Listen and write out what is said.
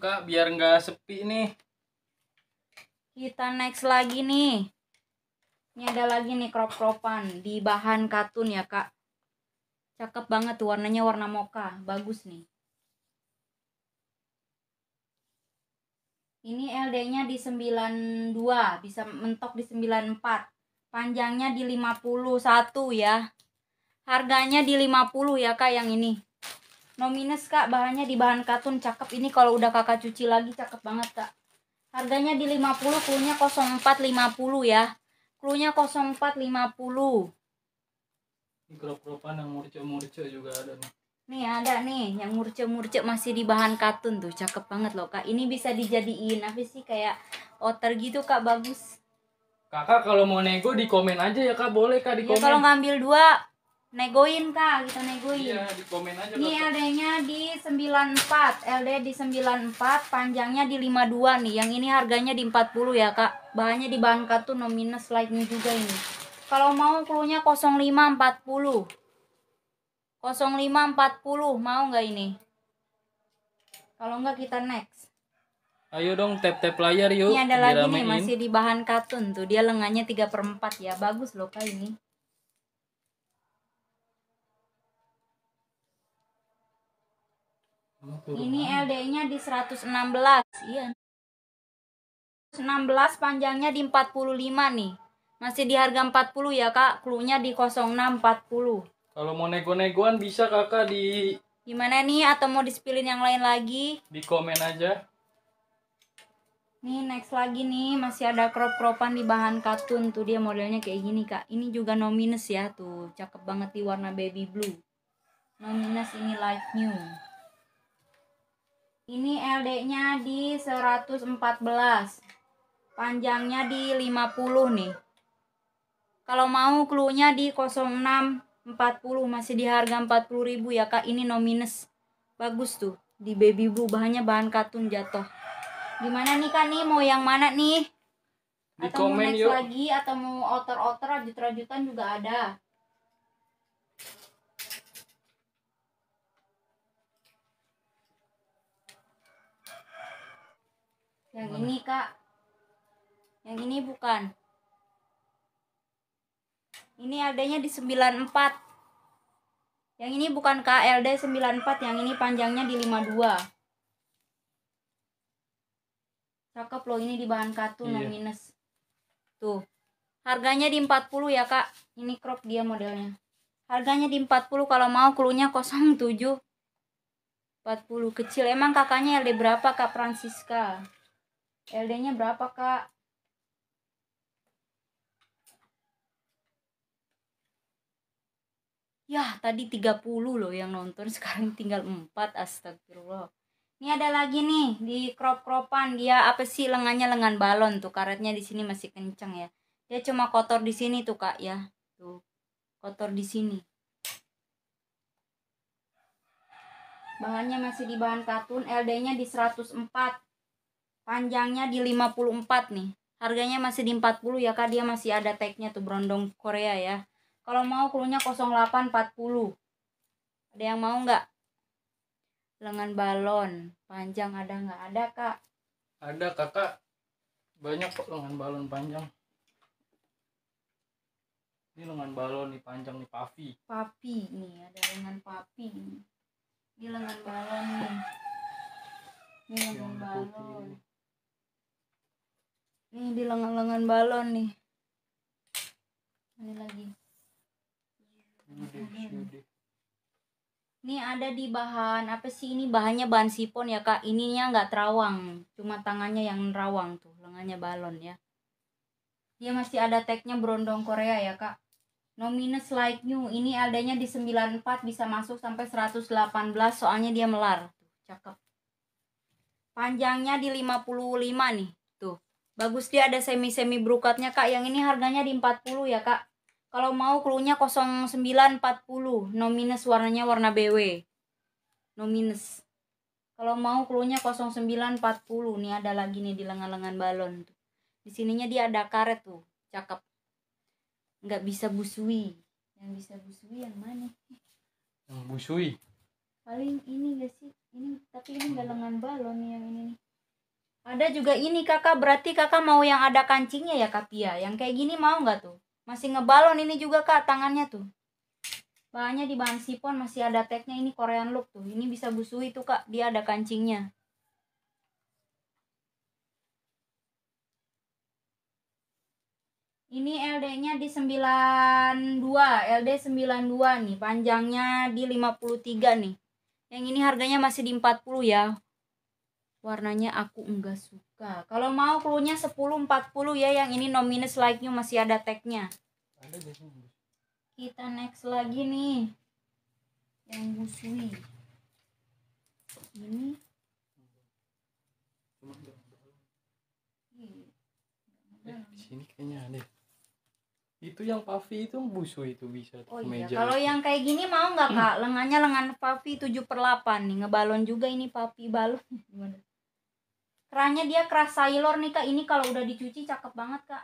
kak biar nggak sepi nih kita next lagi nih ini ada lagi nih crop cropan di bahan katun ya kak cakep banget tuh warnanya warna moka bagus nih ini LD nya di 92 bisa mentok di 94 panjangnya di 51 ya harganya di 50 ya kak yang ini No minus kak, bahannya di bahan katun cakep ini kalau udah kakak cuci lagi cakep banget kak. Harganya di 50, klunya 0450 ya. Klunya 0450. Ini kerop-keropan yang murce-murce juga ada nih. Nih ada nih yang murce-murce masih di bahan katun tuh, cakep banget loh kak. Ini bisa dijadiin apa sih kayak outer gitu kak, bagus. Kakak kalau mau nego di komen aja ya kak, boleh kak di iya, komen. Ya kalau ngambil dua negoin kak kita negoin iya, di komen aja ini LD nya di 94 LD di 94 panjangnya di 52 nih yang ini harganya di 40 ya kak bahannya di bahan tuh no minus like nih juga ini kalau mau klunya 0540 0540 mau nggak ini kalau nggak kita next Ayo dong tap-tap layar yuk Ini ada lagi nih masih di bahan katun tuh Dia lengannya 3 per 4 ya Bagus loh kak ini Ini LD-nya di 116. Iya. 116 panjangnya di 45 nih. Masih di harga 40 ya, Kak. Klunya di 0640. Kalau mau nego-negoan bisa Kakak di Gimana nih atau mau dispilin yang lain lagi? Di komen aja. Nih next lagi nih masih ada crop-cropan di bahan katun tuh dia modelnya kayak gini kak. Ini juga no minus ya tuh cakep banget di warna baby blue. No minus ini light new. Ini LD-nya di 114. Panjangnya di 50 nih. Kalau mau clue-nya di 06 40 masih di harga 40.000 ya Kak. Ini no Bagus tuh di baby blue bahannya bahan katun jatuh. Gimana nih Kak nih mau yang mana nih? Atau komen mau next yuk. lagi atau mau outer-outer rajut rajutan juga ada. Yang Mana? ini kak. Yang ini bukan. Ini LD-nya di 94. Yang ini bukan kak LD 94. Yang ini panjangnya di 52. Cakep loh ini di bahan katun iya. no minus. Tuh. Harganya di 40 ya, Kak. Ini crop dia modelnya. Harganya di 40 kalau mau kulunya 07. 40 kecil. Emang kakaknya LD berapa, Kak Francisca? LD-nya berapa kak? Ya tadi 30 loh yang nonton sekarang tinggal 4 astagfirullah ini ada lagi nih di crop cropan dia apa sih lengannya lengan balon tuh karetnya di sini masih kenceng ya dia cuma kotor di sini tuh kak ya tuh kotor di sini bahannya masih di bahan katun LD nya di 104 panjangnya di 54 nih harganya masih di 40 ya kak dia masih ada tagnya tuh brondong Korea ya kalau mau krunya 0840 ada yang mau nggak lengan balon panjang ada nggak ada kak ada kakak banyak kok lengan balon panjang ini lengan balon nih panjang nih papi papi nih ada lengan papi nih ini lengan balon nih ini lengan balon ini di lengan-lengan balon nih ini lagi ini ada di bahan apa sih ini bahannya bahan sipon ya kak ininya nggak terawang cuma tangannya yang nerawang tuh lengannya balon ya dia masih ada tagnya berondong Korea ya kak nominus like new ini adanya di 94 bisa masuk sampai 118 soalnya dia melar tuh cakep panjangnya di 55 nih Bagus dia ada semi-semi brokatnya kak. Yang ini harganya di 40 ya kak. Kalau mau klunya 0940. No minus warnanya warna BW. No minus. Kalau mau klunya 0940. Nih ada lagi nih di lengan-lengan balon. Tuh. Di sininya dia ada karet tuh. Cakep. Nggak bisa busui. Yang bisa busui yang mana? Yang busui. Paling ini gak sih? Ini tapi ini nggak hmm. lengan balon yang ini nih. Ada juga ini kakak, berarti kakak mau yang ada kancingnya ya kak Pia? Yang kayak gini mau nggak tuh? Masih ngebalon ini juga kak tangannya tuh. Bahannya di bahan sipon masih ada tagnya ini Korean look tuh. Ini bisa busui tuh kak, dia ada kancingnya. Ini LD-nya di 92, LD 92 nih, panjangnya di 53 nih. Yang ini harganya masih di 40 ya warnanya aku enggak suka kalau mau cluenya 10 40 ya yang ini no minus like nya masih ada tagnya kita next lagi nih yang busui ini iya. eh, sini kayaknya ada itu yang pavi itu busui busu oh, itu bisa oh iya meja kalau yang kayak gini mau nggak kak lengannya lengan pavi 7 per 8 nih ngebalon juga ini pavi balon gimana Kerannya dia keras sailor nih kak. Ini kalau udah dicuci cakep banget kak.